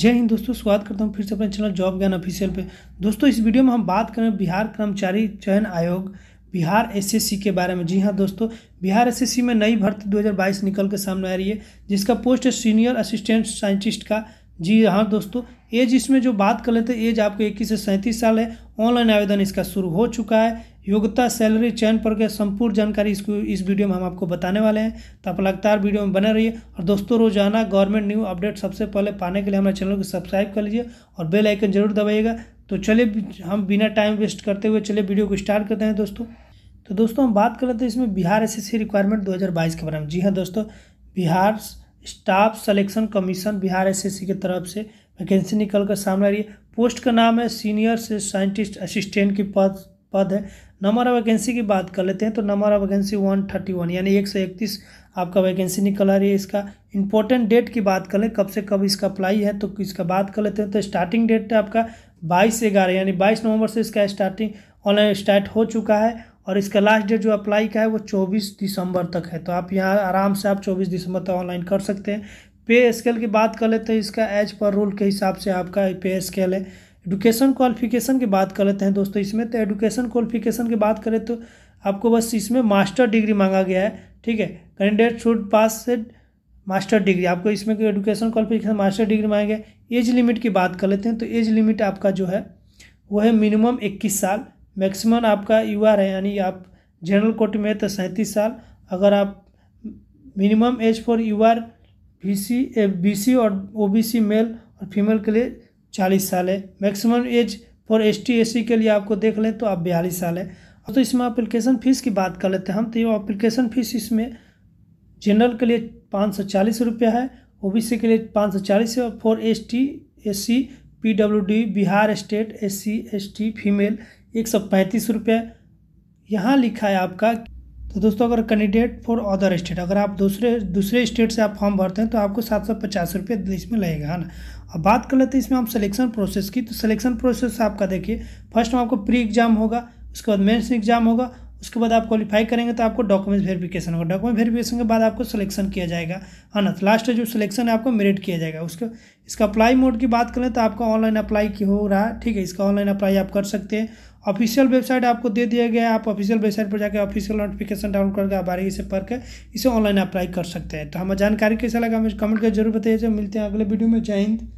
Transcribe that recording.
जय हिंद दोस्तों स्वागत करता हूँ फिर से अपने चैनल जॉब ज्ञान ऑफिशियल पे दोस्तों इस वीडियो में हम बात करें बिहार कर्मचारी चयन आयोग बिहार एसएससी के बारे में जी हाँ दोस्तों बिहार एसएससी में नई भर्ती 2022 निकल के सामने आ रही है जिसका पोस्ट है सीनियर असिस्टेंट साइंटिस्ट का जी हाँ दोस्तों एज इसमें जो बात कर लेते हैं एज आपको इक्कीस से सैंतीस साल है ऑनलाइन आवेदन इसका शुरू हो चुका है योग्यता सैलरी चयन पर के संपूर्ण जानकारी इसको इस वीडियो में हम आपको बताने वाले हैं तो आप लगातार वीडियो में बने रहिए और दोस्तों रोजाना गवर्नमेंट न्यू अपडेट सबसे पहले पाने के लिए हमारे चैनल को सब्सक्राइब कर लीजिए और बेल आइकन जरूर दबाइएगा तो चलिए हम बिना टाइम वेस्ट करते हुए चलिए वीडियो को स्टार्ट करते हैं दोस्तों तो दोस्तों हम बात कर रहे थे इसमें बिहार एस रिक्वायरमेंट दो के बारे में जी हाँ दोस्तों Bihar Staff Selection Commission Bihar S की तरफ से वैकेंसी निकल कर सामने आ रही है पोस्ट का नाम है सीनियर से साइंटिस्ट असिस्टेंट की पद पद है नंबर ऑफ वैकेंसी की बात कर लेते हैं तो number of vacancy one thirty one यानी एक सौ इकतीस आपका वैकेंसी निकल आ रही है इसका इंपॉर्टेंट डेट की बात कर ले कब से कब इसका अप्लाई है तो इसका बात कर लेते हैं तो स्टार्टिंग डेट आपका बाईस ग्यारह यानी बाईस नवंबर से इसका स्टार्टिंग ऑनलाइन स्टार्ट हो चुका है और इसका लास्ट डेट जो अप्लाई का है वो 24 दिसंबर तक है तो आप यहाँ आराम से आप 24 दिसंबर तक ऑनलाइन कर सकते हैं पे स्केल की बात कर लेते हैं इसका एज पर रूल के हिसाब से आपका पे स्केल है एडुकेशन क्वालिफिकेशन की बात कर लेते हैं दोस्तों इसमें तो एडुकेशन क्वालिफिकेशन की बात करें तो आपको बस इसमें मास्टर डिग्री मांगा गया है ठीक है कैंडिडेट शुड पास से मास्टर डिग्री आपको इसमें एडुकेशन क्वालिफिकेशन मास्टर डिग्री मांगे गया एज लिमिट की बात कर लेते हैं तो एज लिमिट आपका जो है वो है मिनिमम इक्कीस साल मैक्सिमम आपका आर है यानी आप जनरल कोर्ट में तो सैंतीस साल अगर आप minimum age for U R B C और ओ बी सी मेल और फीमेल के लिए चालीस साल है maximum age for S T के लिए आपको देख लें तो आप बयालीस साल है तो इसमें अप्लीकेशन फ़ीस की बात कर लेते हैं हम तो ये अप्लीकेशन फ़ीस इसमें जनरल के लिए पाँच सौ चालीस रुपया है ओबीसी के लिए पाँच सौ चालीस है और for S T S C P W D Bihar state S C S T female एक सौ पैंतीस रुपये यहाँ लिखा है आपका तो दोस्तों अगर कैंडिडेट फॉर अदर स्टेट अगर आप दूसरे दूसरे स्टेट से आप फॉर्म भरते हैं तो आपको सात सौ पचास रुपये इसमें लगेगा है ना अब बात कर लेते हैं इसमें हम सिलेक्शन प्रोसेस की तो सिलेक्शन प्रोसेस आपका देखिए फर्स्ट में आपको प्री एग्ज़ाम होगा उसके बाद मेन्स एग्ज़ाम होगा उसके बाद आप क्वालिफाई करेंगे तो आपको डॉक्यूमेंट वेरिफिकेशन होगा डॉक्यूमेंट वेरिफिकेशन के बाद आपको सिलेक्शन किया जाएगा अनथ लास्ट जो सिलेक्शन है आपको मेरिट किया जाएगा उसके इसका अप्लाई मोड की बात करें तो आपका ऑनलाइन अप्लाई हो रहा है ठीक है इसका ऑनलाइन अप्लाई आप कर सकते हैं ऑफिशियल वेबसाइट आपको दे दिया गया है आप ऑफिशियल वेबसाइट पर जाकर ऑफिशियल नोटिफिकेशन डाउनलोड करके आप बारीकी से पढ़ कर इसे ऑनलाइन अप्लाई कर सकते हैं तो हमें जानकारी कैसा लगा हमें कमेंट कर जरूर बताइए मिलते हैं अगले वीडियो में जय हिंद